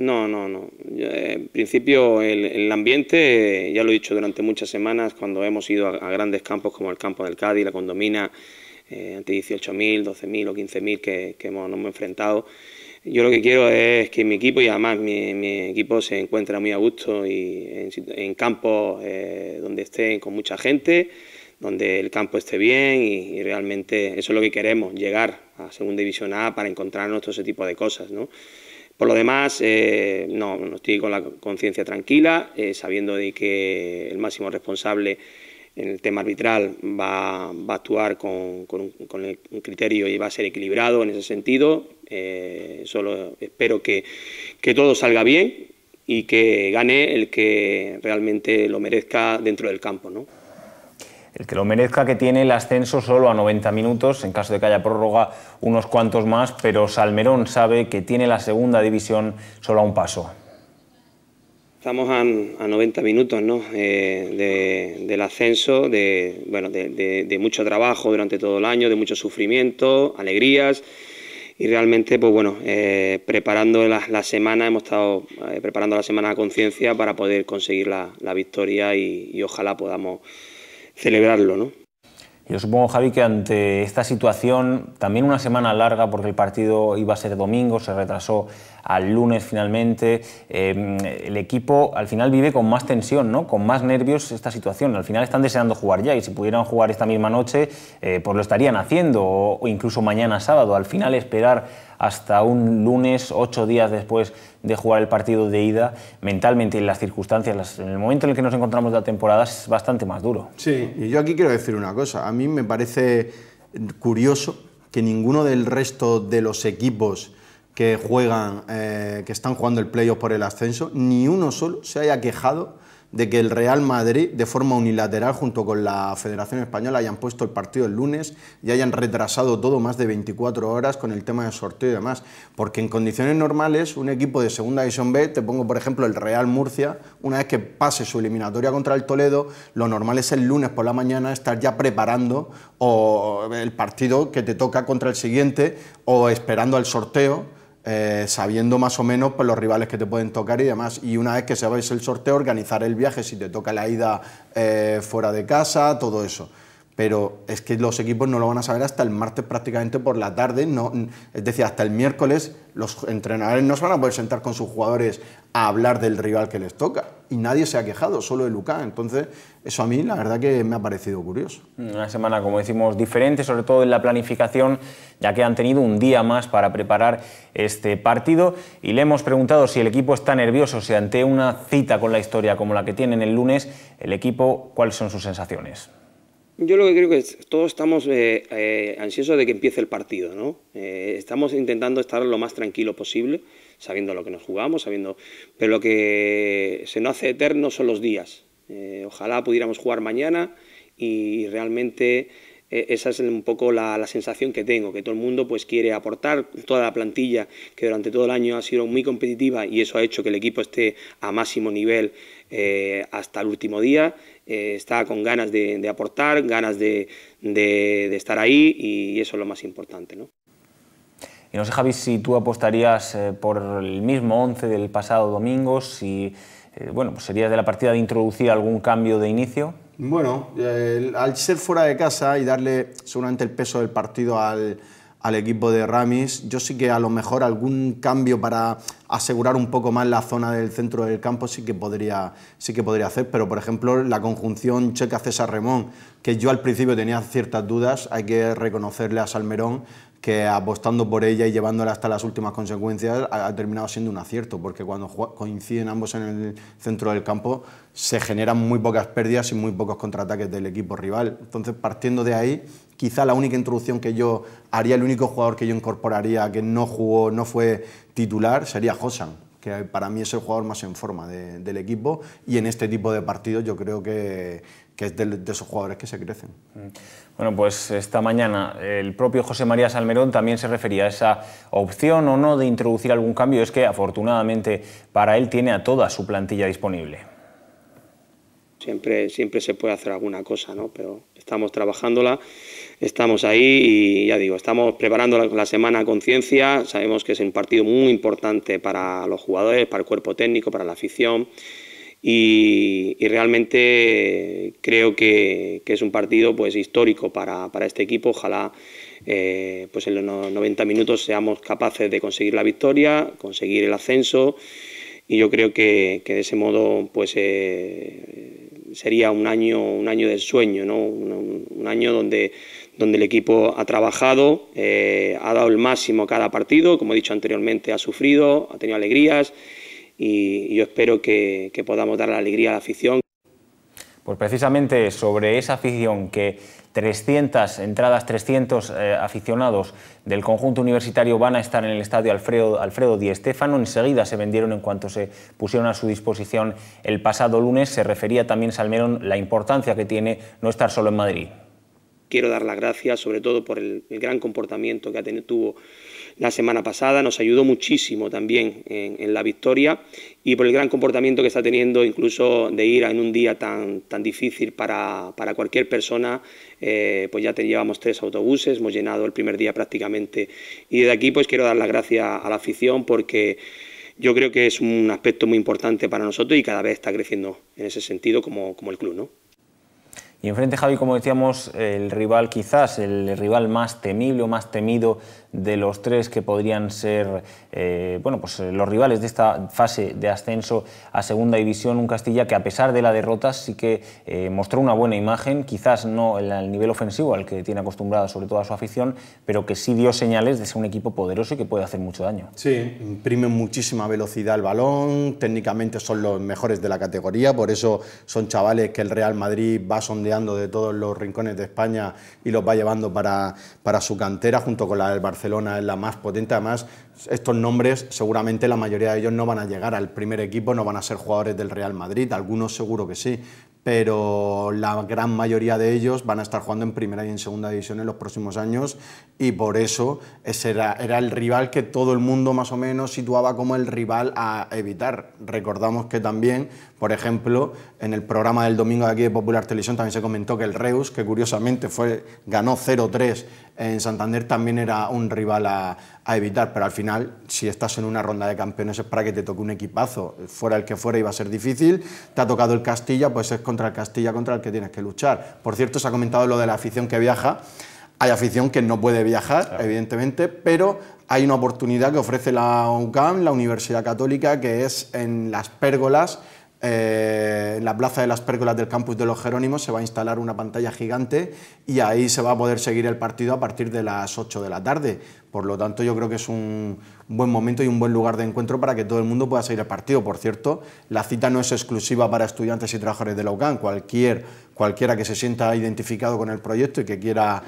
No, no, no. Eh, en principio el, ambiente, eh, ya lo he dicho durante muchas semanas, cuando hemos ido a, grandes campos como el campo del Cádiz, la condomina, eh, ante 18.000, 12.000 o 15.000 que, que hemos, nos hemos enfrentado, yo lo que quiero es que mi equipo y además mi, equipo se encuentre muy a gusto y en, campos eh, donde estén con mucha gente, donde el campo esté bien y, realmente eso es lo que queremos, llegar a Segunda División A para encontrarnos todo ese tipo de cosas, por lo demás, eh, no, estoy con la conciencia tranquila, eh, sabiendo de que el máximo responsable en el tema arbitral va, a actuar con, un, el, criterio y va a ser equilibrado en ese sentido. Eh, solo espero que, que todo salga bien y que gane el que realmente lo merezca dentro del campo. ¿no? el que lo merezca, que tiene el ascenso solo a 90 minutos, en caso de que haya prórroga unos cuantos más, pero Salmerón sabe que tiene la segunda división solo a un paso. Estamos a, 90 minutos ¿no? Eh, del ascenso, de, bueno, de, mucho trabajo durante todo el año, de mucho sufrimiento, alegrías y realmente, pues bueno, eh, preparando la, semana, hemos estado eh, preparando la semana a conciencia para poder conseguir la, victoria y ojalá podamos celebrarlo, ¿no? Yo supongo, Javi, que ante esta situación, también una semana larga, porque el partido iba a ser domingo, se retrasó al lunes finalmente. Em, el equipo al final vive con más tensión, ¿no? con más nervios esta situación. Al final están deseando jugar ya y si pudieran jugar esta misma noche, eh, pues lo estarían haciendo o, incluso mañana sábado. Al final esperar hasta un lunes, ocho días después de jugar el partido de ida, mentalmente en las circunstancias, en el momento en el que nos encontramos de la temporada es bastante más duro. Sí, y yo aquí quiero decir una cosa. A mí me parece curioso que ninguno del resto de los equipos que juegan, eh, que están jugando el playoff por el ascenso, ni uno solo se haya quejado de que el Real Madrid, de forma unilateral, junto con la Federación Española, hayan puesto el partido el lunes y hayan retrasado todo más de 24 horas con el tema del sorteo y demás. Porque en condiciones normales, un equipo de Segunda División B, te pongo por ejemplo el Real Murcia, una vez que pase su eliminatoria contra el Toledo, lo normal es el lunes por la mañana estar ya preparando el partido que te toca contra el siguiente o esperando al sorteo eh, sabiendo más o menos pues, los rivales que te pueden tocar y demás. Y una vez que se sabes el sorteo, organizar el viaje, si te toca la ida eh, fuera de casa, todo eso. Pero es que los equipos no lo van a saber hasta el martes prácticamente por la tarde, no, es decir, hasta el miércoles los entrenadores no se van a poder sentar con sus jugadores a hablar del rival que les toca. Y nadie se ha quejado, solo el luca Entonces, eso a mí la verdad que me ha parecido curioso. Una semana, como decimos, diferente, sobre todo en la planificación, ya que han tenido un día más para preparar este partido y le hemos preguntado si el equipo está nervioso, si ante una cita con la historia como la que tienen el lunes, el equipo, ¿cuáles son sus sensaciones? Yo lo que creo que es, todos estamos eh, eh, ansiosos de que empiece el partido, ¿no? Eh, estamos intentando estar lo más tranquilo posible, sabiendo lo que nos jugamos, sabiendo, pero lo que se nos hace eterno son los días eh, ojalá pudiéramos jugar mañana y realmente eh, esa es un poco la, sensación que tengo, que todo el mundo pues quiere aportar toda la plantilla que durante todo el año ha sido muy competitiva y eso ha hecho que el equipo esté a máximo nivel eh, hasta el último día. está con ganas de, aportar, ganas de, estar ahí y eso es lo más importante. ¿no? Y no sé, Javi, si tú apostarías por el mismo 11 del pasado domingo, si eh, bueno, pues sería de la partida de introducir algún cambio de inicio. Bueno, al ser fuera de casa y darle seguramente el peso del partido al, equipo de Ramis. Yo sí que a lo mejor algún cambio para asegurar un poco más la zona del centro del campo sí que podría, sí que podría hacer, pero por ejemplo la conjunción Checa-César Remón, que yo al principio tenía ciertas dudas, hay que reconocerle a Salmerón que apostando por ella y llevándola hasta las últimas consecuencias ha, terminado siendo un acierto, porque cuando coinciden ambos en el centro del campo se generan muy pocas pérdidas y muy pocos contraataques del equipo rival. Entonces, partiendo de ahí, quizá la única introducción que yo haría, el único jugador que yo incorporaría que no jugó, no fue titular, sería Josan, que para mí es el jugador más en forma del equipo y en este tipo de partidos yo creo que que es de, esos jugadores que se crecen. Mm. Bueno, pues esta mañana el propio José María Salmerón también se refería a esa opción o no de introducir algún cambio. Es que afortunadamente para él tiene a toda su plantilla disponible. Siempre, siempre se puede hacer alguna cosa, ¿no? Pero estamos trabajándola, estamos ahí y ya digo, estamos preparando la, la semana con conciencia. Sabemos que es un partido muy importante para los jugadores, para el cuerpo técnico, para la afición y, realmente creo que, es un partido pues, histórico para, este equipo. Ojalá eh, pues en los 90 minutos seamos capaces de conseguir la victoria, conseguir el ascenso y yo creo que, de ese modo pues, eh, sería un año, un año del sueño, un, año donde el equipo ha trabajado, eh, ha dado el máximo cada partido, como he dicho anteriormente, ha sufrido, ha tenido alegrías, y, yo espero que, que podamos dar la alegría a la afición. Pues precisamente sobre esa afición que 300 entradas, 300 eh, aficionados del conjunto universitario van a estar en el estadio Alfredo, Alfredo Di Stéfano. Enseguida se vendieron en cuanto se pusieron a su disposición el pasado lunes. Se refería también Salmerón la importancia que tiene no estar solo en Madrid. Quiero dar las gracias sobre todo por el, el gran comportamiento que ha tenido, tuvo la semana pasada, nos ayudó muchísimo también en, la victoria y por el gran comportamiento que está teniendo incluso de ir en un día tan, tan difícil para, cualquier persona, eh, pues ya te llevamos tres autobuses, hemos llenado el primer día prácticamente y desde aquí pues quiero dar las gracias a la afición porque yo creo que es un aspecto muy importante para nosotros y cada vez está creciendo en ese sentido como, como el club, ¿no? Y enfrente, Javi, como decíamos, el rival quizás, el rival más temible o más temido de los tres que podrían ser eh, bueno, pues eh, los rivales de esta fase de ascenso a Segunda División, un Castilla que a pesar de la derrota sí que eh, mostró una buena imagen, quizás no el nivel ofensivo al que tiene acostumbrada sobre todo a su afición, pero que sí dio señales de ser un equipo poderoso y que puede hacer mucho daño. Sí, imprime muchísima velocidad el balón, técnicamente son los mejores de la categoría, por eso son chavales que el Real Madrid va a sondear de todos los rincones de España y los va llevando para, para su cantera, junto con la del Barcelona, es la más potente. Además, estos nombres seguramente la mayoría de ellos no van a llegar al primer equipo, no van a ser jugadores del Real Madrid, algunos seguro que sí, pero la gran mayoría de ellos van a estar jugando en primera y en segunda división en los próximos años y por eso ese era el rival que todo el mundo más o menos situaba como el rival a evitar. Recordamos que también por ejemplo, en el programa del domingo de aquí de Popular Televisión también se comentó que el Reus, que curiosamente fue, ganó 0-3 en Santander, también era un rival a, evitar. Pero al final, si estás en una ronda de campeones es para que te toque un equipazo. Fuera el que fuera iba a ser difícil. Te ha tocado el Castilla, pues es contra el Castilla contra el que tienes que luchar. Por cierto, se ha comentado lo de la afición que viaja. Hay afición que no puede viajar, evidentemente, pero hay una oportunidad que ofrece la UCAM, la Universidad Católica, que es en las pérgolas eh, en la Plaza de las Pérgolas del Campus de los Jerónimos se va a instalar una pantalla gigante y ahí se va a poder seguir el partido a partir de las 8 de la tarde. Por lo tanto, yo creo que es un buen momento y un buen lugar de encuentro para que todo el mundo pueda seguir el partido. Por cierto, la cita no es exclusiva para estudiantes y trabajadores de la UCAN. cualquiera que se sienta identificado con el proyecto y que quiera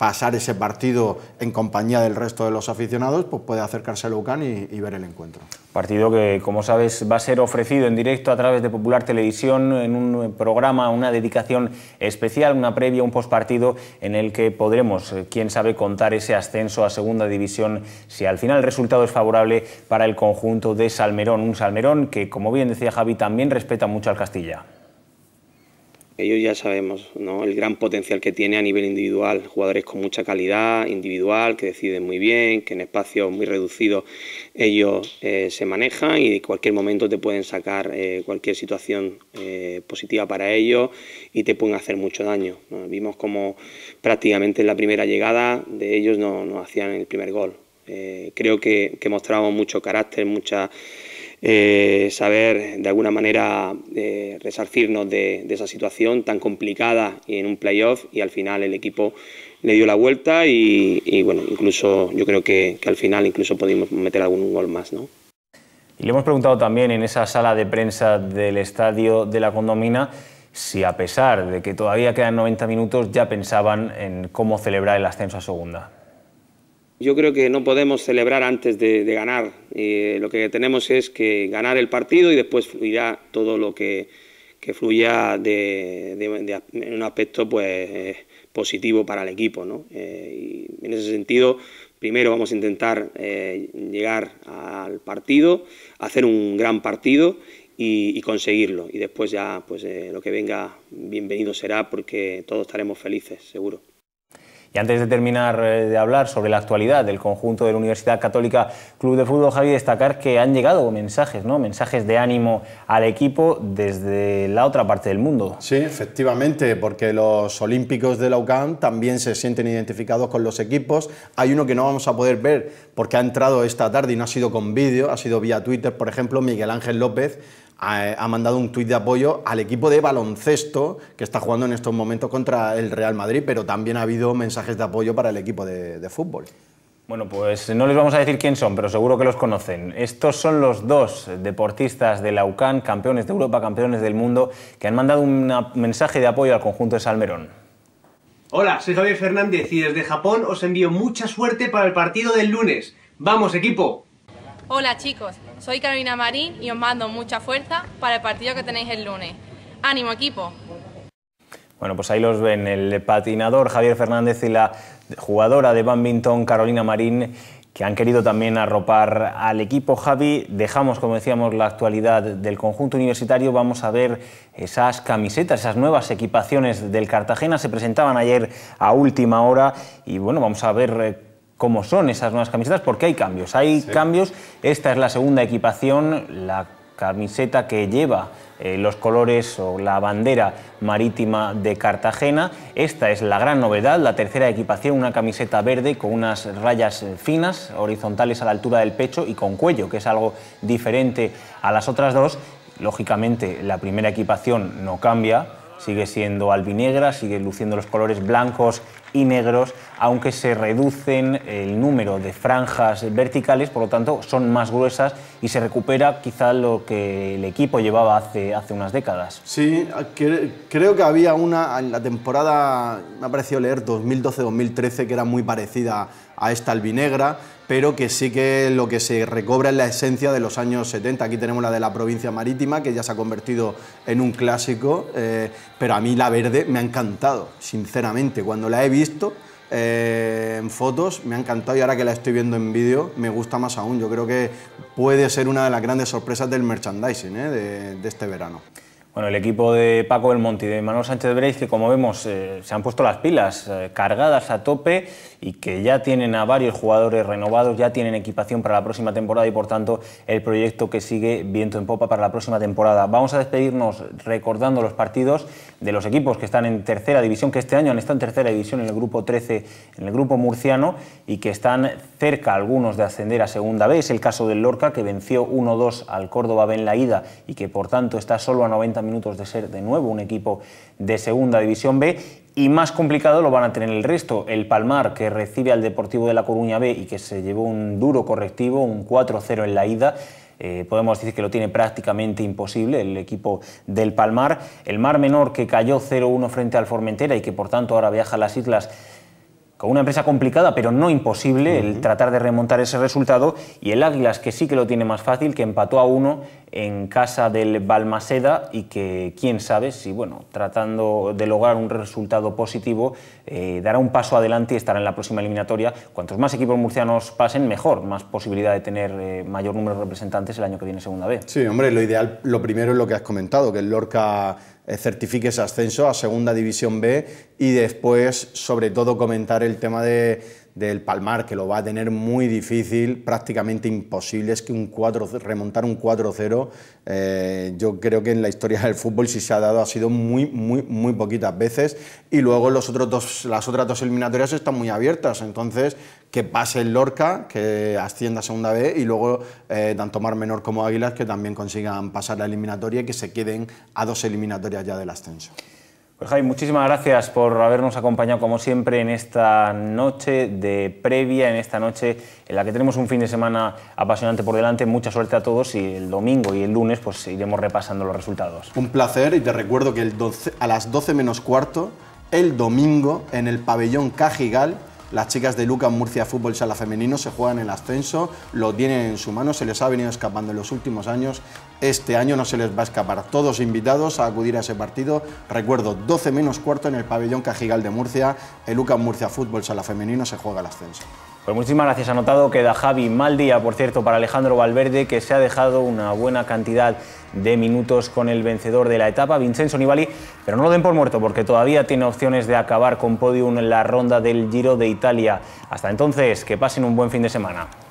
pasar ese partido en compañía del resto de los aficionados, pues puede acercarse al y, ver el encuentro. Partido que, como sabes, va a ser ofrecido en directo a través de Popular Televisión en un programa, una dedicación especial, una previa, un postpartido en el que podremos, eh, quién sabe, contar ese ascenso a Segunda División si al final el resultado es favorable para el conjunto de Salmerón. Un Salmerón que, como bien decía Javi, también respeta mucho al Castilla ellos ya sabemos el gran potencial que tiene a nivel individual, jugadores con mucha calidad individual, que deciden muy bien, que en espacios muy reducidos ellos eh, se manejan y en cualquier momento te pueden sacar eh, cualquier situación eh, positiva para ellos y te pueden hacer mucho daño. Vimos como prácticamente en la primera llegada de ellos no, hacían el primer gol. creo que, que mostrábamos mucho carácter, mucha eh, saber de alguna manera eh, resarcirnos de, esa situación tan complicada en un playoff y al final el equipo le dio la vuelta y, bueno, incluso yo creo que, al final incluso pudimos meter algún gol más, ¿no? Y le hemos preguntado también en esa sala de prensa del estadio de la Condomina si a pesar de que todavía quedan 90 minutos ya pensaban en cómo celebrar el ascenso a segunda. Yo creo que no podemos celebrar antes de, ganar. Eh, lo que tenemos es que ganar el partido y después fluirá todo lo que, fluya en un aspecto pues, eh, positivo para el equipo. ¿no? Eh, y en ese sentido, primero vamos a intentar llegar al partido, hacer un gran partido y, y conseguirlo. Y después ya pues, lo que venga bienvenido será porque todos estaremos felices, seguro. Y antes de terminar eh, de hablar sobre la actualidad del conjunto de la Universidad Católica Club de Fútbol, Javi, destacar que han llegado mensajes, ¿no? Mensajes de ánimo al equipo desde la otra parte del mundo. Sí, efectivamente, porque los olímpicos de la UCAM también se sienten identificados con los equipos. Hay uno que no vamos a poder ver porque ha entrado esta tarde y no ha sido con vídeo, ha sido vía Twitter, por ejemplo, Miguel Ángel López ha, mandado un tuit de apoyo al equipo de baloncesto que está jugando en estos momentos contra el Real Madrid, pero también ha habido mensajes de apoyo para el equipo de, de fútbol. Bueno, pues no les vamos a decir quién son, pero seguro que los conocen. Estos son los dos deportistas de la UCAN, campeones de Europa, campeones del mundo, que han mandado un mensaje de apoyo al conjunto de Salmerón. Hola, soy Javier Fernández y desde Japón os envío mucha suerte para el partido del lunes. ¡Vamos, equipo! Hola chicos, soy Carolina Marín y os mando mucha fuerza para el partido que tenéis el lunes. ¡Ánimo equipo! Bueno, pues ahí los ven, el patinador Javier Fernández y la jugadora de badminton Carolina Marín que han querido también arropar al equipo Javi. Dejamos, como decíamos, la actualidad del conjunto universitario. Vamos a ver esas camisetas, esas nuevas equipaciones del Cartagena. Se presentaban ayer a última hora y bueno, vamos a ver eh, cómo son esas nuevas camisetas, porque hay cambios. Hay cambios. Esta es la segunda equipación, la camiseta que lleva eh, los colores o la bandera marítima de Cartagena. Esta es la gran novedad, la tercera equipación, una camiseta verde con unas rayas eh, finas, horizontales a la altura del pecho y con cuello, que es algo diferente a las otras dos. Lógicamente, la primera equipación no cambia, sigue siendo albinegra, sigue luciendo los colores blancos y negros, aunque se reducen el número de franjas verticales, por lo tanto son más gruesas y se recupera quizá lo que el equipo llevaba hace, hace unas décadas. Sí, creo que había una en la temporada, me ha parecido leer 2012-2013, que era muy parecida a esta albinegra pero que sí que lo que se recobra es la esencia de los años 70. Aquí tenemos la de la provincia marítima, que ya se ha convertido en un clásico, eh, pero a mí la verde me ha encantado, sinceramente. Cuando la he visto eh, en fotos, me ha encantado y ahora que la estoy viendo en vídeo, me gusta más aún. Yo creo que puede ser una de las grandes sorpresas del merchandising eh, de, de este verano. Bueno, el equipo de Paco del y de Manuel Sánchez Breis, que como vemos eh, se han puesto las pilas eh, cargadas a tope y que ya tienen a varios jugadores renovados, ya tienen equipación para la próxima temporada y por tanto el proyecto que sigue viento en popa para la próxima temporada. Vamos a despedirnos recordando los partidos de los equipos que están en tercera división, que este año han estado en tercera división en el grupo 13, en el grupo murciano y que están cerca algunos de ascender a segunda B. el caso del Lorca que venció 1-2 al Córdoba en la ida y que por tanto está solo a 90 minutos de ser de nuevo un equipo de Segunda División B y más complicado lo van a tener el resto. El Palmar, que recibe al Deportivo de La Coruña B y que se llevó un duro correctivo, un 4-0 en la ida, eh, podemos decir que lo tiene prácticamente imposible el equipo del Palmar. El Mar Menor, que cayó 0-1 frente al Formentera y que por tanto ahora viaja a las islas con una empresa complicada, pero no imposible, el tratar de remontar ese resultado. Y el Águilas, que sí que lo tiene más fácil, que empató a uno en casa del Balmaseda y que quién sabe si, bueno, tratando de lograr un resultado positivo, eh, dará un paso adelante y estará en la próxima eliminatoria. Cuantos más equipos murcianos pasen, mejor, más posibilidad de tener eh, mayor número de representantes el año que viene Segunda vez. Sí, hombre, lo ideal, lo primero es lo que has comentado, que el Lorca eh, certifique ese ascenso a Segunda División B y después, sobre todo, comentar el tema de, del Palmar, que lo va a tener muy difícil, prácticamente imposible. Es que un remontar un 4-0, eh, yo creo que en la historia del fútbol, si se ha dado, ha sido muy, muy, muy poquitas veces. Y luego otros las otras dos eliminatorias están muy abiertas. Entonces, que pase el Lorca, que ascienda a segunda B, y luego eh, tanto Mar Menor como Águilas, que también consigan pasar la eliminatoria y que se queden a dos eliminatorias ya del ascenso. Pues, muchísimas gracias por habernos acompañado como siempre en esta noche de previa, en esta noche en la que tenemos un fin de semana apasionante por delante. Mucha suerte a todos y el domingo y el lunes pues iremos repasando los resultados. Un placer y te recuerdo que a las 12 menos cuarto, el domingo, en el pabellón Cajigal, las chicas de Lucas Murcia Fútbol Sala Femenino se juegan el ascenso, lo tienen en su mano, se les ha venido escapando en los últimos años. Este año no se les va a escapar. Todos invitados a acudir a ese partido. Recuerdo, 12 menos cuarto en el pabellón Cajigal de Murcia. El Lucas Murcia Fútbol Sala Femenino se juega el ascenso. Pues muchísimas gracias. Anotado da Javi. Mal día, por cierto, para Alejandro Valverde, que se ha dejado una buena cantidad de minutos con el vencedor de la etapa, Vincenzo Nibali, pero no lo den por muerto porque todavía tiene opciones de acabar con podium en la ronda del Giro de Italia. Hasta entonces, que pasen un buen fin de semana.